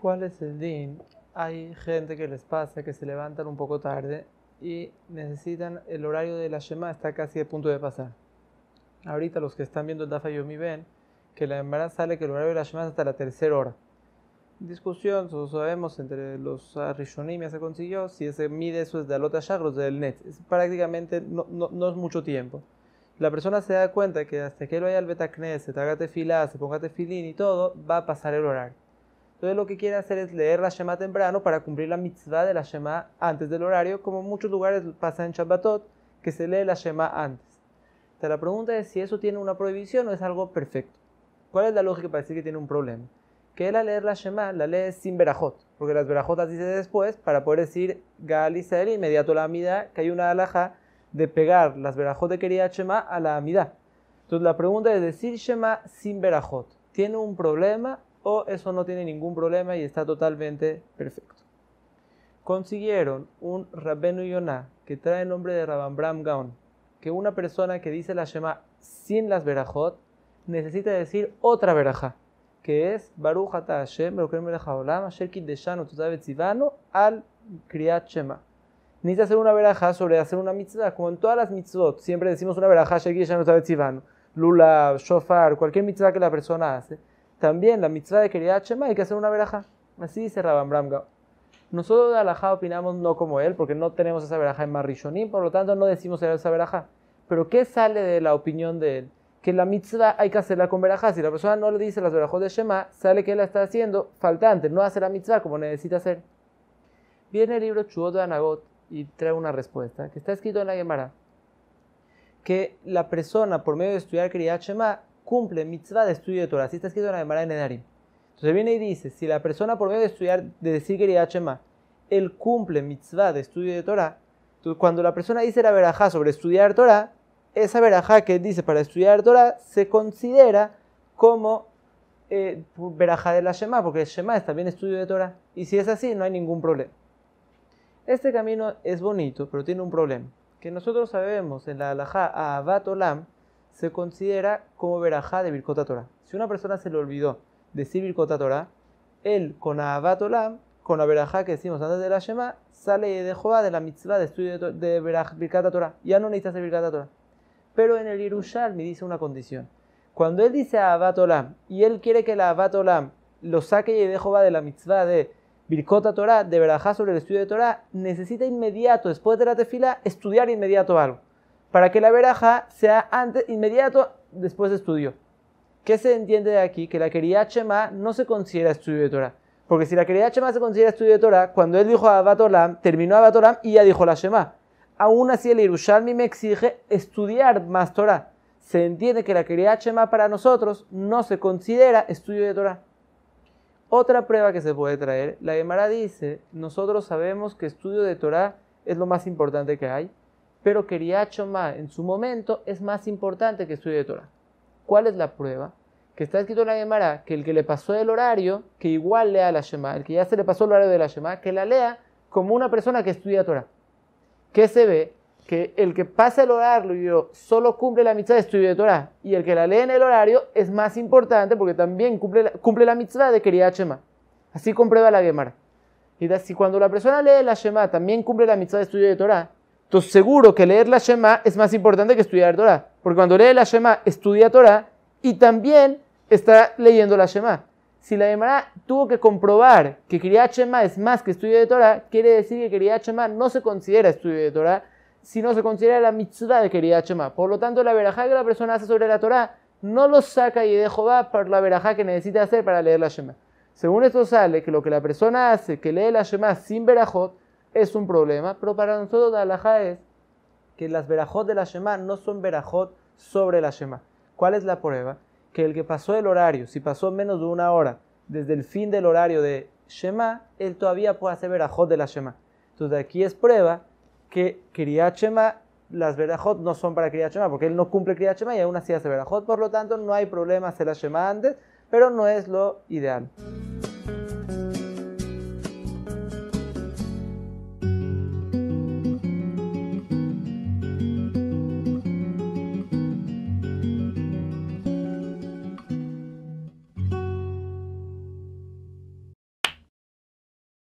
¿Cuál es el din? Hay gente que les pasa que se levantan un poco tarde y necesitan el horario de la Shema, está casi a punto de pasar. Ahorita los que están viendo el Dafa Yomi ven que la embarazada sale que el horario de la Shema es hasta la tercera hora. Discusión, todos sabemos, entre los Rishonim se consiguió, si ese mide eso es de Alota Shagros, del Net. prácticamente no, es mucho tiempo. La persona se da cuenta que hasta que lo vaya al Betacnes, se haga tefilá, se ponga filín y todo, va a pasar el horario. Entonces lo que quiere hacer es leer la Shema temprano para cumplir la mitzvah de la Shema antes del horario, como en muchos lugares pasa en Shabbatot, que se lee la Shema antes. Entonces la pregunta es si eso tiene una prohibición o es algo perfecto. ¿Cuál es la lógica para decir que tiene un problema? Que él al leer la Shema la lee sin verajot, porque las verajotas dice después para poder decir Gal y inmediato la amida, que hay una alhaja de pegar las verajot de querida Shema a la amida. Entonces la pregunta es decir Shema sin verajot. ¿Tiene un problema eso no tiene ningún problema y está totalmente perfecto. Consiguieron un Rabbenu Yonah que trae el nombre de Rabban Bram Gaon, que una persona que dice la Shema sin las verajot necesita decir otra verajá, que es Baruch Ata Hashem, al Kriyat Shema. Necesita hacer una verajá sobre hacer una mitzvah, como en todas las mitzvot, siempre decimos una verajá, Tzivanu, lula Shofar, cualquier mitzvah que la persona hace también la mitzvah de Kriyat Shema hay que hacer una veraja. Así dice Rabban Bramga. Nosotros de Alajá opinamos no como él, porque no tenemos esa veraja en Marrishonim, por lo tanto no decimos esa veraja. Pero ¿qué sale de la opinión de él? Que la mitzvah hay que hacerla con verajá. Si la persona no le dice las verajos de Shema, sale que él la está haciendo faltante, no hace la mitzvah como necesita hacer. Viene el libro Chubot de Anagot y trae una respuesta que está escrito en la Gemara. Que la persona, por medio de estudiar Kriyat Shema, cumple mitzvah de estudio de Torah. Así está escrito en la en de Nedarim. Entonces viene y dice, si la persona por medio de estudiar, de decir a Shema, él cumple mitzvah de estudio de Torah, entonces cuando la persona dice la verajá sobre estudiar Torah, esa verajá que dice para estudiar Torah se considera como eh, verajá de la Shema, porque el Shema es también estudio de Torah. Y si es así, no hay ningún problema. Este camino es bonito, pero tiene un problema. Que nosotros sabemos en la halajá Abba Olam, se considera como verajá de Birkota Torah. Si una persona se le olvidó decir Birkota Torah, él con Abba Olam, con la verajá que decimos antes de la Shema, sale de Jehová de la mitzvah de estudio de, Birkota Ya no necesita hacer Birkota Torah. Pero en el Irushal me dice una condición. Cuando él dice Abba Tolam, y él quiere que la Abba lo saque y de Jehová de la mitzvah de Birkota Torah, de verajá sobre el estudio de Torah, necesita inmediato, después de la tefila, estudiar inmediato algo para que la veraja sea antes, inmediato después de estudio. ¿Qué se entiende de aquí? Que la querida Shema no se considera estudio de Torah. Porque si la querida Shema se considera estudio de Torah, cuando él dijo a Tolam, terminó Abatolam y ya dijo la Shema. Aún así el Irushalmi me exige estudiar más Torah. Se entiende que la querida Shema para nosotros no se considera estudio de Torah. Otra prueba que se puede traer, la Gemara dice, nosotros sabemos que estudio de Torah es lo más importante que hay, pero quería en su momento es más importante que estudio de Torah. ¿Cuál es la prueba? Que está escrito en la Gemara que el que le pasó el horario, que igual lea la Shema, el que ya se le pasó el horario de la Shema, que la lea como una persona que estudia Torah. ¿Qué se ve? Que el que pasa el horario solo cumple la mitzvah de estudio de Torah y el que la lee en el horario es más importante porque también cumple la, cumple la mitzvah de quería Shema. Así comprueba la Gemara. Y si cuando la persona lee la Shema también cumple la mitzvah de estudio de Torah, entonces, seguro que leer la Shema es más importante que estudiar Torah. Porque cuando lee la Shema, estudia Torah y también está leyendo la Shema. Si la Gemara tuvo que comprobar que quería Shema es más que estudio de Torah, quiere decir que la Shema no se considera estudio de Torah, sino se considera la mitzvah de quería Shema. Por lo tanto, la verajá que la persona hace sobre la Torah no lo saca y dejo va por la verajá que necesita hacer para leer la Shema. Según esto sale que lo que la persona hace, que lee la Shema sin verajot, es un problema, pero para nosotros la es que las verajot de la Shema no son verajot sobre la Shema. ¿Cuál es la prueba? Que el que pasó el horario, si pasó menos de una hora desde el fin del horario de Shema, él todavía puede hacer verajot de la Shema. Entonces aquí es prueba que las verajot no son para criar Shema, porque él no cumple criar Shema y aún así hace verajot, por lo tanto no hay problema hacer la Shema antes, pero no es lo ideal.